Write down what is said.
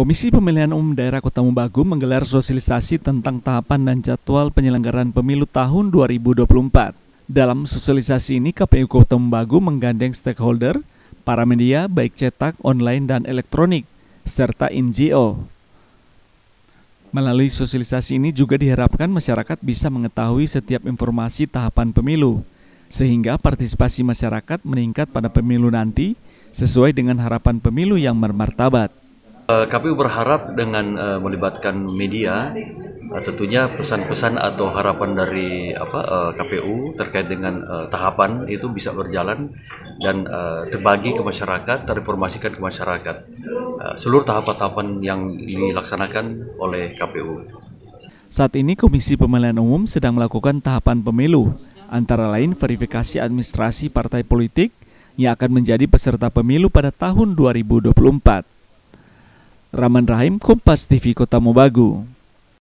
Komisi Pemilihan Umum Daerah Kota Mubagu menggelar sosialisasi tentang tahapan dan jadwal penyelenggaraan pemilu tahun 2024. Dalam sosialisasi ini, KPU Kota Mubagu menggandeng stakeholder, para media baik cetak, online, dan elektronik, serta NGO. Melalui sosialisasi ini juga diharapkan masyarakat bisa mengetahui setiap informasi tahapan pemilu, sehingga partisipasi masyarakat meningkat pada pemilu nanti sesuai dengan harapan pemilu yang bermartabat. Eh, KPU berharap dengan eh, melibatkan media eh, tentunya pesan-pesan atau harapan dari apa KPU terkait dengan tahapan itu bisa berjalan dan terbagi ke masyarakat, terinformasikan ke masyarakat seluruh tahapan-tahapan yang dilaksanakan oleh KPU. Saat ini Komisi Pemilihan Umum sedang melakukan tahapan pemilu antara lain verifikasi administrasi partai politik yang akan menjadi peserta pemilu pada tahun 2024. Raman Rahim, Kompas TV Kota Mobagu.